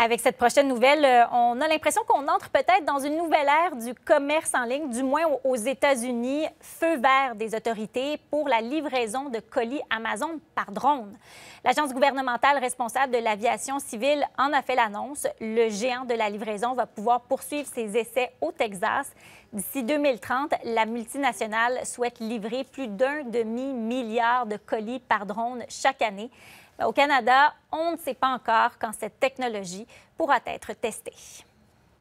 Avec cette prochaine nouvelle, euh, on a l'impression qu'on entre peut-être dans une nouvelle ère du commerce en ligne, du moins aux États-Unis. Feu vert des autorités pour la livraison de colis Amazon par drone. L'agence gouvernementale responsable de l'aviation civile en a fait l'annonce. Le géant de la livraison va pouvoir poursuivre ses essais au Texas. D'ici 2030, la multinationale souhaite livrer plus d'un demi-milliard de colis par drone chaque année. Au Canada, on ne sait pas encore quand cette technologie pourra être testée.